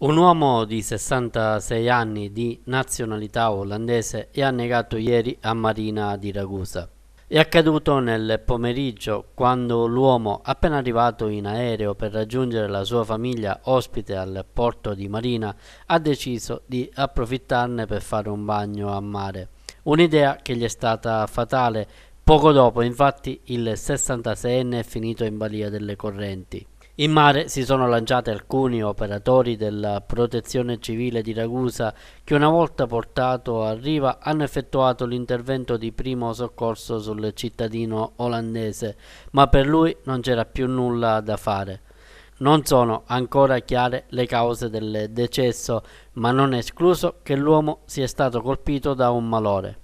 Un uomo di 66 anni di nazionalità olandese è annegato ieri a Marina di Ragusa. È accaduto nel pomeriggio quando l'uomo, appena arrivato in aereo per raggiungere la sua famiglia ospite al porto di Marina, ha deciso di approfittarne per fare un bagno a mare. Un'idea che gli è stata fatale. Poco dopo, infatti, il 66enne è finito in balia delle correnti. In mare si sono lanciati alcuni operatori della protezione civile di Ragusa che una volta portato a riva hanno effettuato l'intervento di primo soccorso sul cittadino olandese, ma per lui non c'era più nulla da fare. Non sono ancora chiare le cause del decesso, ma non è escluso che l'uomo sia stato colpito da un malore.